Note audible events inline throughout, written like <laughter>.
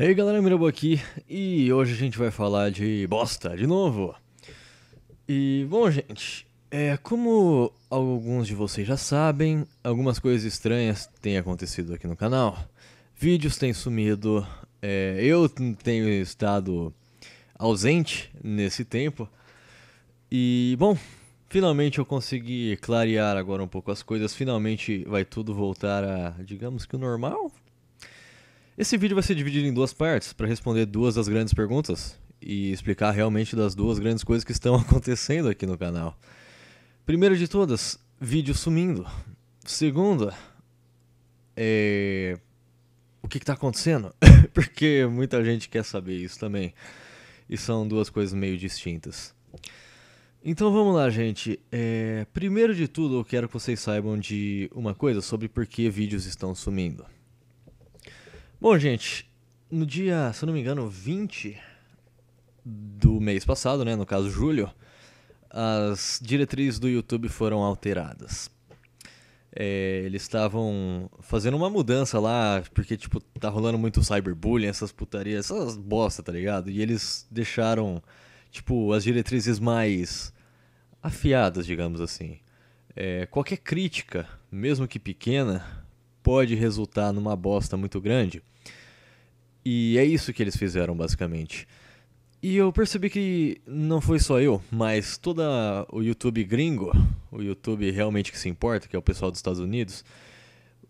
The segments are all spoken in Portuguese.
E aí galera, Mirabo aqui e hoje a gente vai falar de bosta de novo. E bom, gente, é, como alguns de vocês já sabem, algumas coisas estranhas têm acontecido aqui no canal. Vídeos têm sumido, é, eu tenho estado ausente nesse tempo. E bom, finalmente eu consegui clarear agora um pouco as coisas, finalmente vai tudo voltar a, digamos que o normal, esse vídeo vai ser dividido em duas partes para responder duas das grandes perguntas e explicar realmente das duas grandes coisas que estão <laughs> acontecendo aqui no canal. Primeira de todas, vídeo sumindo. Segunda, é... o que está acontecendo? <laughs> Porque muita gente quer saber isso também. E são duas coisas meio distintas. Então vamos lá, gente. É... Primeiro de tudo, eu quero que vocês saibam de uma coisa sobre por que vídeos estão sumindo. Bom, gente, no dia, se não me engano, 20 do mês passado, né, no caso julho, as diretrizes do YouTube foram alteradas. É, eles estavam fazendo uma mudança lá, porque, tipo, tá rolando muito cyberbullying, essas putarias, essas bosta, tá ligado? E eles deixaram, tipo, as diretrizes mais afiadas, digamos assim. É, qualquer crítica, mesmo que pequena, pode resultar numa bosta muito grande. E é isso que eles fizeram, basicamente. E eu percebi que não foi só eu, mas toda o YouTube gringo, o YouTube realmente que se importa, que é o pessoal dos Estados Unidos,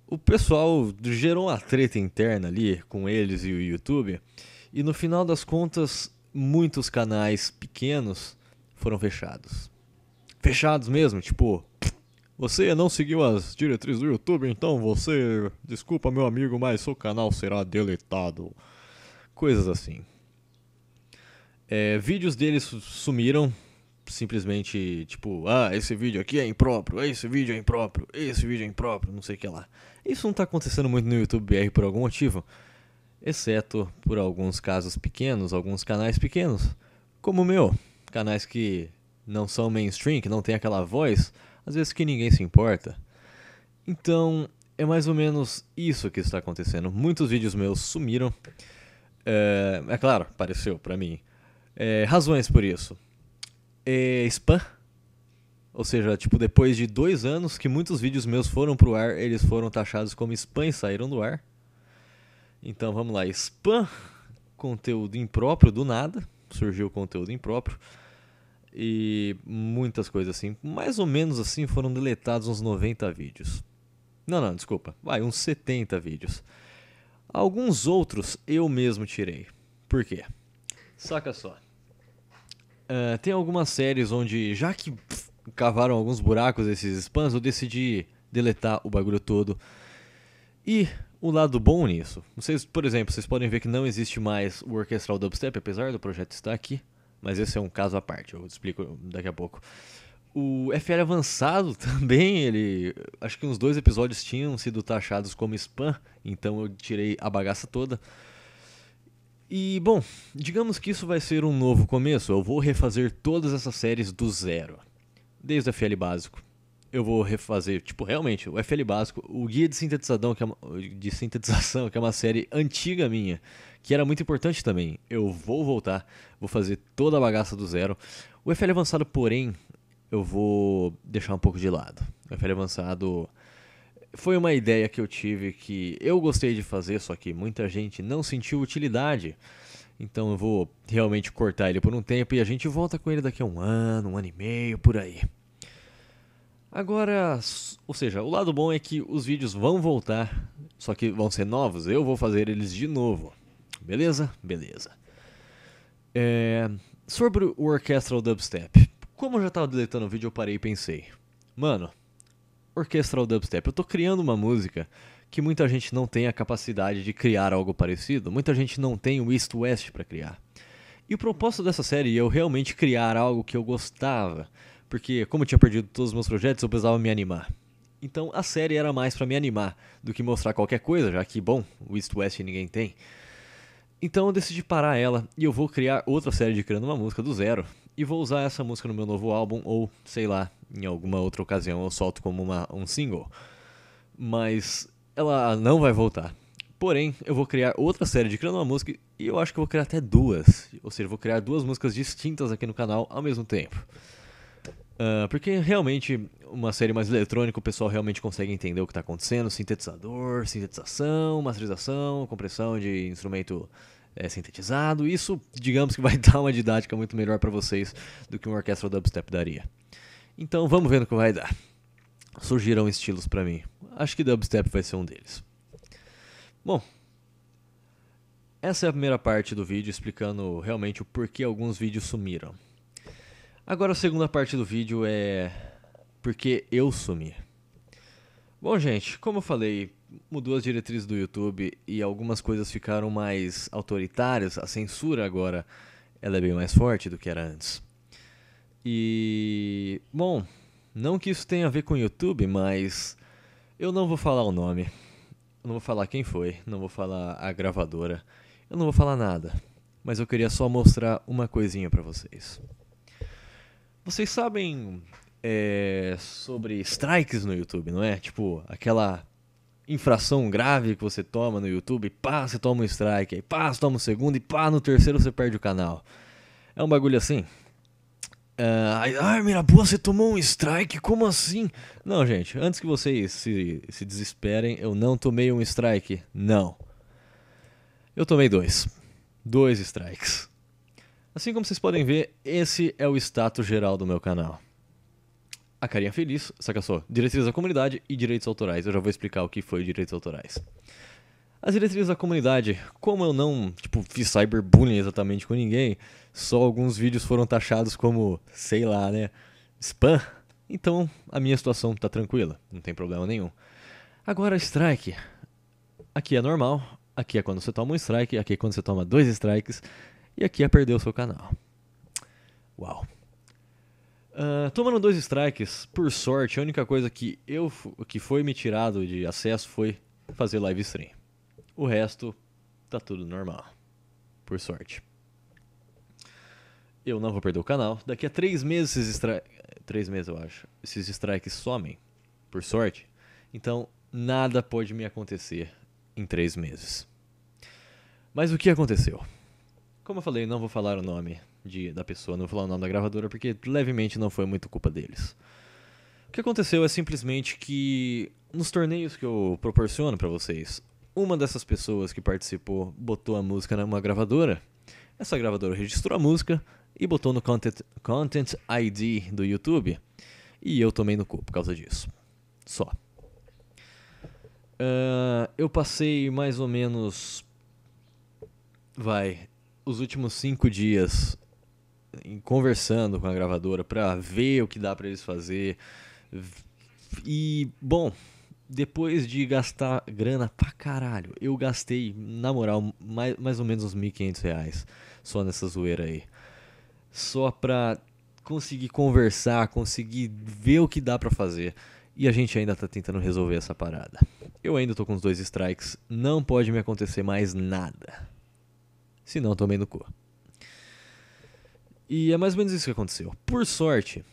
o pessoal gerou uma treta interna ali com eles e o YouTube. E no final das contas, muitos canais pequenos foram fechados. Fechados mesmo, tipo, você não seguiu as diretrizes do YouTube, então você. Desculpa, meu amigo, mas seu canal será deletado. Coisas assim. É, vídeos deles sumiram. Simplesmente, tipo, ah, esse vídeo aqui é impróprio, esse vídeo é impróprio, esse vídeo é impróprio, não sei o que lá. Isso não tá acontecendo muito no YouTube BR por algum motivo, exceto por alguns casos pequenos, alguns canais pequenos, como o meu, canais que não são mainstream, que não tem aquela voz às vezes que ninguém se importa. Então, é mais ou menos isso que está acontecendo. Muitos vídeos meus sumiram. É, é claro, apareceu para mim. É, razões por isso. É, spam. Ou seja, tipo, depois de dois anos que muitos vídeos meus foram pro ar, eles foram taxados como spam e saíram do ar. Então vamos lá, spam, conteúdo impróprio do nada, surgiu conteúdo impróprio e muitas coisas assim. Mais ou menos assim foram deletados uns 90 vídeos. Não, não, desculpa. Vai, uns 70 vídeos. Alguns outros eu mesmo tirei. Por quê? Saca só. Uh, tem algumas séries onde, já que pff, cavaram alguns buracos esses spams, eu decidi deletar o bagulho todo. E o lado bom nisso. Vocês, por exemplo, vocês podem ver que não existe mais o Orquestral Dubstep, apesar do projeto estar aqui. Mas esse é um caso à parte, eu explico daqui a pouco. O FL Avançado <laughs> também, ele. Acho que uns dois episódios tinham sido taxados como spam, então eu tirei a bagaça toda. E, bom, digamos que isso vai ser um novo começo. Eu vou refazer todas essas séries do zero. Desde o FL básico. Eu vou refazer, tipo, realmente, o FL básico, o Guia de, é de Sintetização, <laughs> que é uma série antiga minha que era muito importante também. Eu vou voltar, vou fazer toda a bagaça do zero. O FL avançado, porém, eu vou deixar um pouco de lado. O FL avançado foi uma ideia que eu tive que eu gostei de fazer, só que muita gente não sentiu utilidade. Então eu vou realmente cortar ele por um tempo e a gente volta com ele daqui a um ano, um ano e meio, por aí. Agora, ou seja, o lado bom é que os vídeos vão voltar, só que vão ser novos, eu vou fazer eles de novo beleza? Beleza. É, sobre o Orchestral Dubstep. Como eu já estava deletando o vídeo, eu parei e pensei. Mano, Orchestral Dubstep, eu estou criando uma música que muita gente não tem a capacidade de criar algo parecido, muita gente não tem o East West para criar. E o propósito dessa série é eu realmente criar algo que eu gostava, porque como eu tinha perdido todos os meus projetos, eu precisava me animar. Então a série era mais para me animar do que mostrar qualquer coisa, já que bom, o East West ninguém tem. Então eu decidi parar ela e eu vou criar outra série de criando uma música do zero. E vou usar essa música no meu novo álbum, ou sei lá, em alguma outra ocasião eu solto como uma, um single. Mas ela não vai voltar. Porém, eu vou criar outra série de criando uma música e eu acho que eu vou criar até duas. Ou seja, eu vou criar duas músicas distintas aqui no canal ao mesmo tempo. Ah, porque realmente, uma série mais eletrônica, o pessoal realmente consegue entender o que está acontecendo: sintetizador, sintetização, masterização, compressão de instrumento é, sintetizado. Isso, digamos que vai <laughs> dar uma didática muito melhor para vocês do que uma orquestra dubstep daria. Então vamos vendo o que vai dar. Surgiram estilos para mim. Acho que dubstep vai ser um deles. Bom, essa é a primeira parte do vídeo explicando realmente o porquê alguns vídeos sumiram. Agora a segunda parte do vídeo é porque eu sumi. Bom, gente, como eu falei, mudou as diretrizes do YouTube e algumas coisas ficaram mais autoritárias. A censura agora ela é bem mais forte do que era antes. E bom, não que isso tenha a ver com o YouTube, mas eu não vou falar o nome. Eu não vou falar quem foi, não vou falar a gravadora. Eu não vou falar nada, mas eu queria só mostrar uma coisinha para vocês. Vocês sabem é, sobre strikes no YouTube, não é? Tipo, aquela infração grave que você toma no YouTube, pá, você toma um strike, aí pá, você toma um segundo, e pá, no terceiro você perde o canal. É um bagulho assim? Uh, ah, mira boa você tomou um strike? Como assim? Não, gente, antes que vocês se, se desesperem, eu não tomei um strike. Não. Eu tomei dois. Dois strikes. Assim como vocês podem ver, esse é o status geral do meu canal. A carinha feliz, saca só, diretrizes da comunidade e direitos autorais. Eu já vou explicar o que foi direitos autorais. As diretrizes da comunidade, como eu não, tipo, fiz cyberbullying exatamente com ninguém, só alguns vídeos foram taxados como, sei lá, né, spam. Então, a minha situação tá tranquila, não tem problema nenhum. Agora, strike. Aqui é normal, aqui é quando você toma um strike, aqui é quando você toma dois strikes, e aqui a é perder o seu canal. Uau. Uh, tomando dois strikes, por sorte, a única coisa que, eu, que foi me tirado de acesso foi fazer live stream. O resto tá tudo normal. Por sorte. Eu não vou perder o canal. Daqui a três meses esses strikes. Três meses, eu acho. Esses strikes somem. Por sorte. Então, nada pode me acontecer em três meses. Mas o que aconteceu? Como eu falei, não vou falar o nome de, da pessoa, não vou falar o nome da gravadora, porque levemente não foi muito culpa deles. O que aconteceu é simplesmente que nos torneios que eu proporciono para vocês, uma dessas pessoas que participou botou a música numa gravadora. Essa gravadora registrou a música e botou no content, content ID do YouTube. E eu tomei no cu por causa disso. Só. Uh, eu passei mais ou menos. Vai os últimos cinco dias conversando com a gravadora para ver o que dá para eles fazer. E, bom, depois de gastar grana pra caralho, eu gastei, na moral, mais, mais ou menos uns 1.500 reais só nessa zoeira aí. Só pra conseguir conversar, conseguir ver o que dá para fazer. E a gente ainda tá tentando resolver essa parada. Eu ainda tô com os dois strikes, não pode me acontecer mais nada. Se não, tomei no cu. E é mais ou menos isso que aconteceu. Por sorte,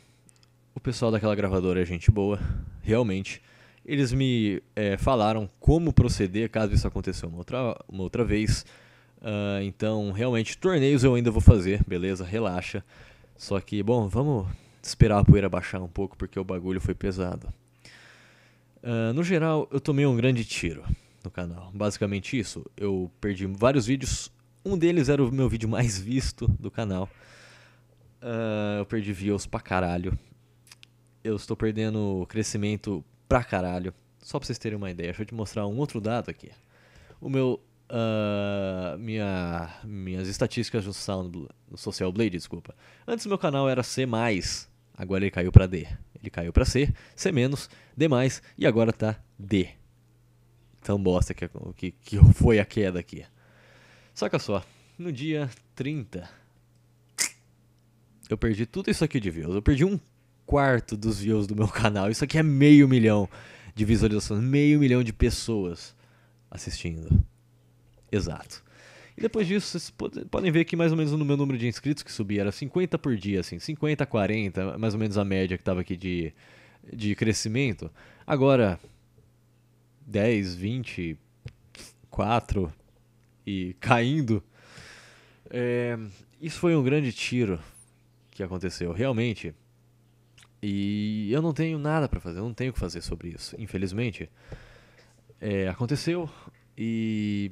o pessoal daquela gravadora é gente boa, realmente. Eles me é, falaram como proceder caso isso aconteça uma outra, uma outra vez. Uh, então, realmente, torneios eu ainda vou fazer, beleza? Relaxa. Só que, bom, vamos esperar a poeira baixar um pouco porque o bagulho foi pesado. Uh, no geral, eu tomei um grande tiro no canal. Basicamente isso. Eu perdi vários vídeos um deles era o meu vídeo mais visto do canal. Uh, eu perdi views pra caralho. Eu estou perdendo crescimento pra caralho. Só pra vocês terem uma ideia, deixa eu te mostrar um outro dado aqui. O meu. Uh, minha, minhas estatísticas do Sound, do Social Blade, desculpa. Antes meu canal era C, agora ele caiu para D. Ele caiu para C, C-, D, e agora tá D. Tão bosta que, é que, que foi a queda aqui. Saca só, no dia 30, eu perdi tudo isso aqui de views. Eu perdi um quarto dos views do meu canal. Isso aqui é meio milhão de visualizações, meio milhão de pessoas assistindo. Exato. E depois disso, vocês podem ver que mais ou menos no meu número de inscritos que subia era 50 por dia, assim, 50, 40, mais ou menos a média que estava aqui de, de crescimento. Agora, 10, 20, 4, e caindo. É, isso foi um grande tiro que aconteceu, realmente. E eu não tenho nada para fazer, não tenho o que fazer sobre isso, infelizmente. É, aconteceu e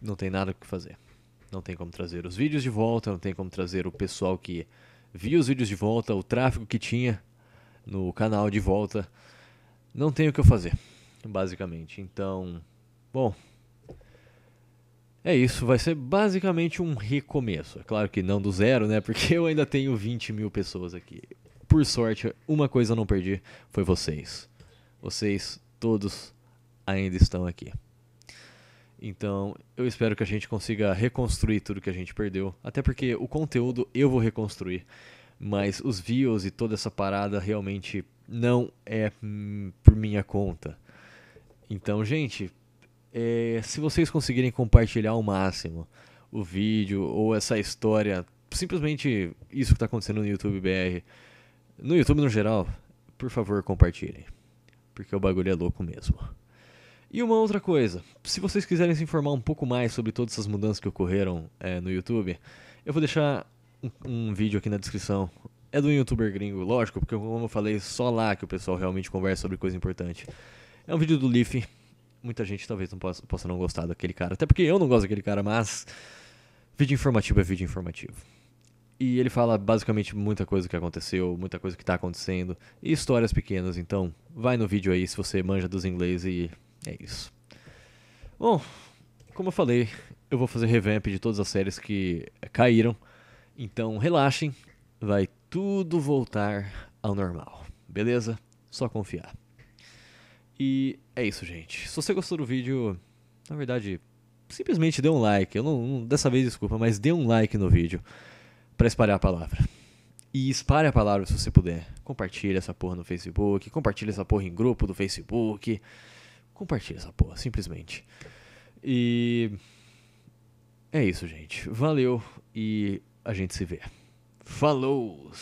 não tem nada o que fazer. Não tem como trazer os vídeos de volta, não tem como trazer o pessoal que via os vídeos de volta, o tráfego que tinha no canal de volta. Não tem o que eu fazer, basicamente. Então, bom, é isso, vai ser basicamente um recomeço. É claro que não do zero, né? Porque eu ainda tenho 20 mil pessoas aqui. Por sorte, uma coisa eu não perdi foi vocês. Vocês todos ainda estão aqui. Então, eu espero que a gente consiga reconstruir tudo que a gente perdeu. Até porque o conteúdo eu vou reconstruir. Mas os views e toda essa parada realmente não é hum, por minha conta. Então, gente, é, se vocês conseguirem compartilhar ao máximo o vídeo ou essa história, simplesmente isso que está acontecendo no YouTube BR, no YouTube no geral, por favor compartilhem, porque o bagulho é louco mesmo. E uma outra coisa, se vocês quiserem se informar um pouco mais sobre todas essas mudanças que ocorreram é, no YouTube, eu vou deixar um, um, vídeo aqui na descrição. É do youtuber gringo, lógico, porque como eu falei, só lá que o pessoal realmente conversa sobre coisa importante. É um vídeo do Leaf, muita gente talvez não possa, possa não gostar daquele cara. Até porque eu não gosto daquele cara, mas vídeo informativo é vídeo informativo. E ele fala basicamente muita coisa que aconteceu, muita coisa que está acontecendo e histórias pequenas. Então, vai no vídeo aí se você manja dos inglês e é isso. Bom, como eu falei, eu vou fazer revamp de todas as séries que caíram. Então, relaxem, vai tudo voltar ao normal. Beleza? Só confiar. E é isso, gente. Se você gostou do vídeo, na verdade, simplesmente dê um like. Eu não, não dessa vez desculpa, mas dê um like no vídeo para espalhar a palavra. E espalhe a palavra se você puder. Compartilhe essa porra no Facebook, compartilhe essa porra em grupo do Facebook. Compartilhe essa porra, simplesmente. E é isso, gente. Valeu e a gente se vê. Falou!